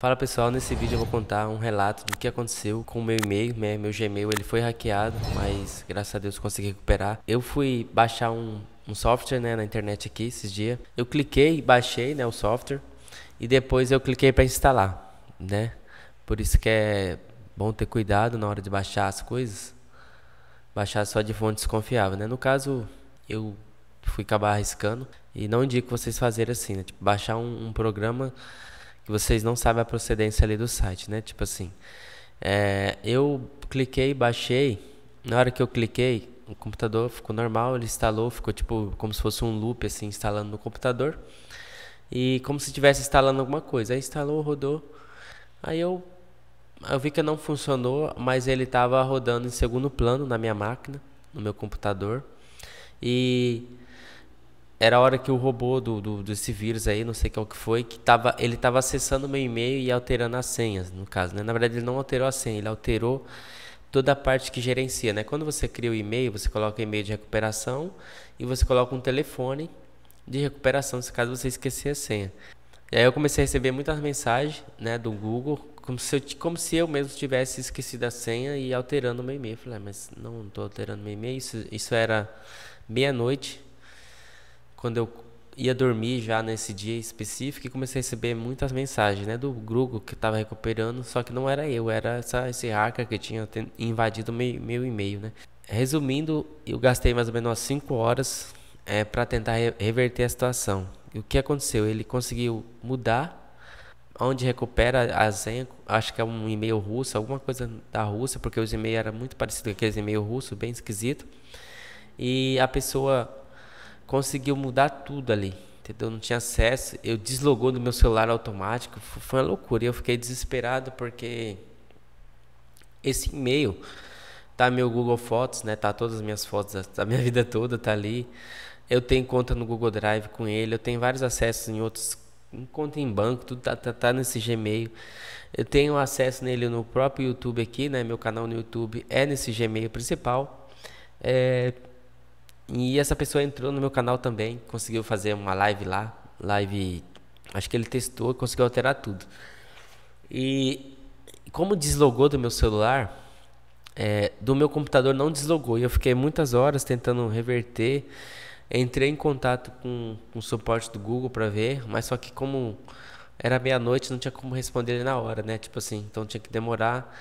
Fala pessoal, nesse vídeo eu vou contar um relato do que aconteceu com o meu e-mail, né? meu Gmail ele foi hackeado, mas graças a Deus consegui recuperar. Eu fui baixar um, um software né, na internet aqui esses dias, eu cliquei, baixei né, o software e depois eu cliquei para instalar, né? Por isso que é bom ter cuidado na hora de baixar as coisas, baixar só de fonte desconfiável, né? No caso, eu fui acabar arriscando e não indico vocês fazerem assim, né? Tipo, baixar um, um programa que vocês não sabem a procedência ali do site, né? Tipo assim, é, eu cliquei, baixei, na hora que eu cliquei, o computador ficou normal, ele instalou, ficou tipo como se fosse um loop assim instalando no computador. E como se estivesse instalando alguma coisa. Aí instalou, rodou. Aí eu eu vi que não funcionou, mas ele estava rodando em segundo plano na minha máquina, no meu computador. E era a hora que o robô do, do, desse vírus aí, não sei qual que foi, que tava, ele estava acessando meu e-mail e alterando as senhas, no caso, né? Na verdade, ele não alterou a senha, ele alterou toda a parte que gerencia, né? Quando você cria o e-mail, você coloca e-mail de recuperação e você coloca um telefone de recuperação, se caso você esquecer a senha. E aí eu comecei a receber muitas mensagens, né, do Google, como se eu, como se eu mesmo tivesse esquecido a senha e alterando o meu e-mail. Eu falei, ah, mas não estou alterando meu e-mail, isso, isso era meia-noite quando eu ia dormir já nesse dia específico e comecei a receber muitas mensagens, né, do grupo que estava recuperando, só que não era eu, era essa, esse hacker que tinha invadido meu, meu e-mail, né. Resumindo, eu gastei mais ou menos 5 horas é, para tentar re reverter a situação. E o que aconteceu? Ele conseguiu mudar onde recupera a senha, acho que é um e-mail russo, alguma coisa da Rússia, porque os e-mails eram muito parecidos com aqueles e-mails russos, bem esquisito. E a pessoa conseguiu mudar tudo ali. Entendeu? Não tinha acesso. Eu deslogou do meu celular automático. Foi uma loucura. Eu fiquei desesperado porque esse e-mail tá meu Google Fotos, né? Tá todas as minhas fotos da minha vida toda tá ali. Eu tenho conta no Google Drive com ele. Eu tenho vários acessos em outros conta em banco, tudo tá, tá, tá, nesse Gmail. Eu tenho acesso nele no próprio YouTube aqui, né? Meu canal no YouTube é nesse Gmail principal. É, e essa pessoa entrou no meu canal também, conseguiu fazer uma live lá, live, acho que ele testou, conseguiu alterar tudo. E como deslogou do meu celular, é, do meu computador não deslogou e eu fiquei muitas horas tentando reverter. Entrei em contato com, com o suporte do Google para ver, mas só que como era meia-noite, não tinha como responder ele na hora, né? Tipo assim, então tinha que demorar.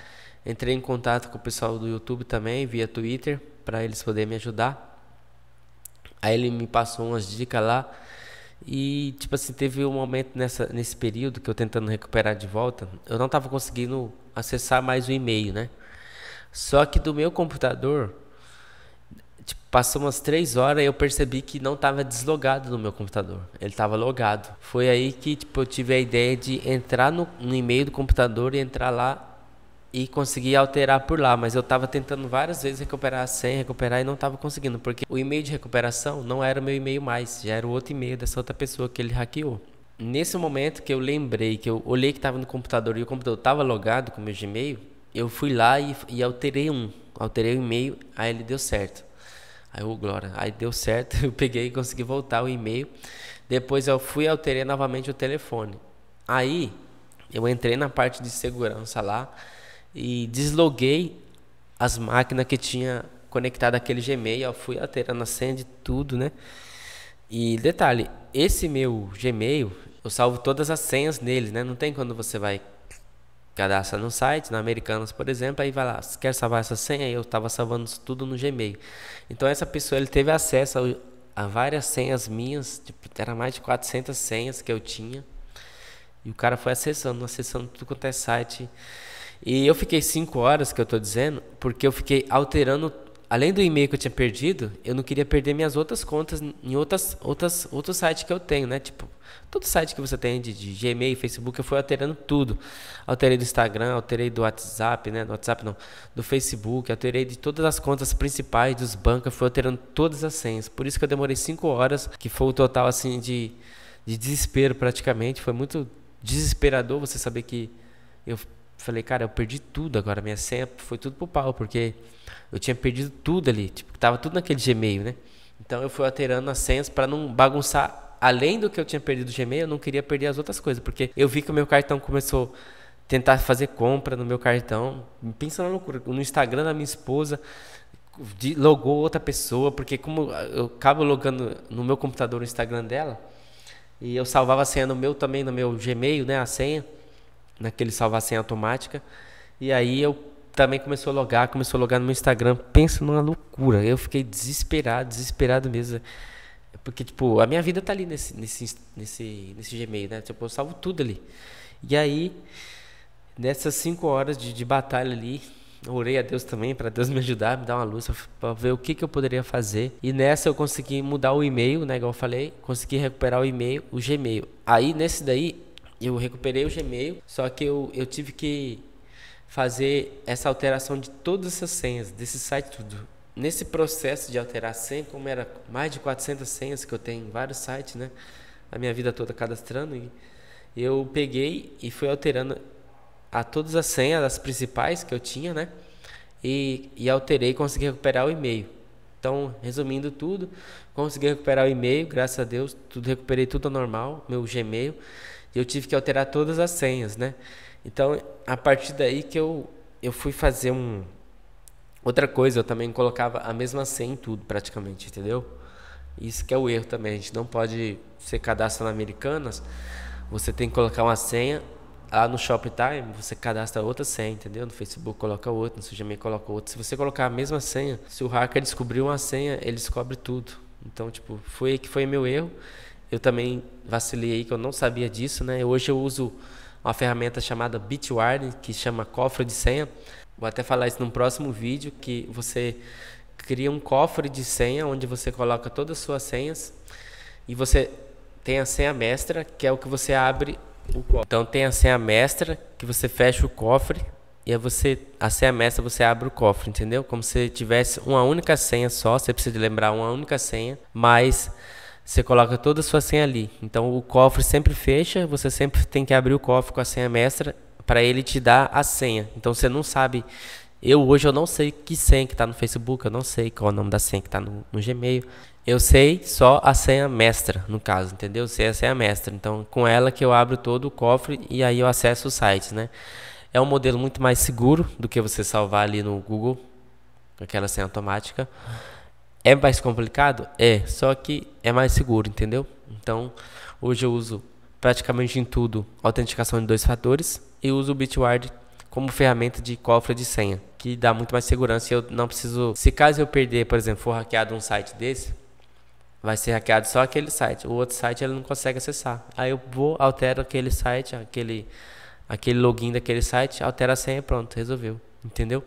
Entrei em contato com o pessoal do YouTube também, via Twitter, para eles poderem me ajudar. Aí ele me passou umas dicas lá. E, tipo assim, teve um momento nessa, nesse período que eu tentando recuperar de volta, eu não estava conseguindo acessar mais o e-mail, né? Só que do meu computador, tipo, passou umas três horas e eu percebi que não estava deslogado no meu computador. Ele estava logado. Foi aí que tipo, eu tive a ideia de entrar no, no e-mail do computador e entrar lá e consegui alterar por lá, mas eu estava tentando várias vezes recuperar a senha, recuperar e não estava conseguindo, porque o e-mail de recuperação não era o meu e-mail mais, já era o outro e-mail dessa outra pessoa que ele hackeou. Nesse momento que eu lembrei, que eu olhei que estava no computador e o computador estava logado com o meu Gmail, eu fui lá e, e alterei um, alterei o e-mail, aí ele deu certo. Aí o Glória, aí deu certo, eu peguei e consegui voltar o e-mail. Depois eu fui e alterei novamente o telefone. Aí eu entrei na parte de segurança lá, e desloguei as máquinas que tinha conectado aquele Gmail, fui alterando a senha de tudo, né? E detalhe, esse meu Gmail, eu salvo todas as senhas nele, né? Não tem quando você vai cadastrar no site, na Americanas, por exemplo, aí vai lá, quer salvar essa senha? Eu estava salvando tudo no Gmail. Então essa pessoa ele teve acesso a, a várias senhas minhas, tipo, era mais de 400 senhas que eu tinha. E o cara foi acessando, acessando tudo quanto é site e eu fiquei cinco horas, que eu estou dizendo, porque eu fiquei alterando. Além do e-mail que eu tinha perdido, eu não queria perder minhas outras contas em outras, outras, outros sites que eu tenho, né? Tipo, todo site que você tem de, de Gmail, Facebook, eu fui alterando tudo. Alterei do Instagram, alterei do WhatsApp, né? Do WhatsApp não, do Facebook, alterei de todas as contas principais dos bancos, eu fui alterando todas as senhas. Por isso que eu demorei cinco horas, que foi o total assim de, de desespero praticamente. Foi muito desesperador você saber que eu falei, cara, eu perdi tudo agora. Minha senha foi tudo pro pau, porque eu tinha perdido tudo ali. Tipo, tava tudo naquele Gmail, né? Então eu fui alterando as senhas para não bagunçar. Além do que eu tinha perdido o Gmail, eu não queria perder as outras coisas, porque eu vi que o meu cartão começou a tentar fazer compra no meu cartão. Pensa na loucura. No Instagram da minha esposa, logou outra pessoa, porque como eu acabo logando no meu computador o Instagram dela, e eu salvava a senha no meu também, no meu Gmail, né, a senha naquele salvar senha automática. E aí eu também começou a logar, começou a logar no meu Instagram. Pensa numa loucura. Eu fiquei desesperado, desesperado mesmo. Porque, tipo, a minha vida tá ali nesse, nesse, nesse, nesse Gmail, né? Tipo, eu salvo tudo ali. E aí, nessas cinco horas de, de batalha ali, orei a Deus também para Deus me ajudar, me dar uma luz para ver o que, que eu poderia fazer. E nessa eu consegui mudar o e-mail, né, igual eu falei, consegui recuperar o e-mail, o Gmail. Aí nesse daí eu recuperei o Gmail, só que eu, eu tive que fazer essa alteração de todas essas senhas, desse site tudo. Nesse processo de alterar a senha, como era mais de 400 senhas que eu tenho em vários sites, né? A minha vida toda cadastrando, eu peguei e fui alterando a todas as senhas, as principais que eu tinha, né? E, e alterei, consegui recuperar o e-mail. Então, resumindo tudo, consegui recuperar o e-mail, graças a Deus, tudo recuperei tudo normal, meu Gmail. E eu tive que alterar todas as senhas, né? Então, a partir daí que eu eu fui fazer um outra coisa, eu também colocava a mesma senha em tudo, praticamente, entendeu? Isso que é o erro também, a gente não pode ser cadastro na Americanas, você tem que colocar uma senha lá no Shoptime, você cadastra outra senha, entendeu? No Facebook coloca outra, no Gmail coloca outra. Se você colocar a mesma senha, se o hacker descobrir uma senha, ele descobre tudo. Então, tipo, foi que foi meu erro. Eu também vacilei aí que eu não sabia disso, né? Hoje eu uso uma ferramenta chamada Bitwarden, que chama cofre de senha. Vou até falar isso num próximo vídeo que você cria um cofre de senha onde você coloca todas as suas senhas e você tem a senha mestra, que é o que você abre o cofre. Então tem a senha mestra que você fecha o cofre e aí você a senha mestra você abre o cofre, entendeu? Como se tivesse uma única senha só, você precisa lembrar uma única senha, mas você coloca toda a sua senha ali. Então o cofre sempre fecha, você sempre tem que abrir o cofre com a senha mestra para ele te dar a senha. Então você não sabe eu hoje eu não sei que senha que está no Facebook, eu não sei qual é o nome da senha que está no, no, Gmail. Eu sei só a senha mestra, no caso, entendeu? Eu sei a senha mestra. Então, com ela que eu abro todo o cofre e aí eu acesso o site, né? É um modelo muito mais seguro do que você salvar ali no Google, aquela senha automática. É mais complicado? É, só que é mais seguro, entendeu? Então, hoje eu uso praticamente em tudo autenticação de dois fatores e uso o Bitward como ferramenta de cofre de senha, que dá muito mais segurança. Eu não preciso, se caso eu perder, por exemplo, for hackeado um site desse, vai ser hackeado só aquele site. O outro site ele não consegue acessar. Aí eu vou, altero aquele site, aquele aquele login daquele site, altera a senha, pronto, resolveu, entendeu?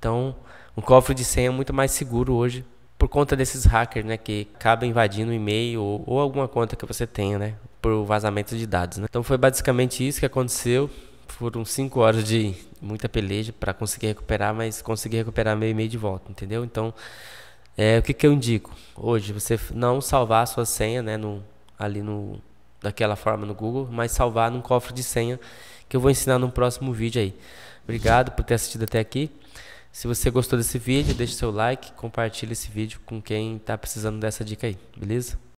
Então, um cofre de senha é muito mais seguro hoje por conta desses hackers, né, que acabam invadindo o e-mail ou, ou, alguma conta que você tenha, né, por vazamento de dados, né? Então foi basicamente isso que aconteceu foram cinco horas de muita peleja para conseguir recuperar, mas consegui recuperar meio e meio de volta, entendeu? Então, é, o que, que eu indico? Hoje, você não salvar a sua senha né, no, ali no, daquela forma no Google, mas salvar num cofre de senha que eu vou ensinar no próximo vídeo aí. Obrigado por ter assistido até aqui. Se você gostou desse vídeo, deixe seu like, compartilhe esse vídeo com quem está precisando dessa dica aí, beleza?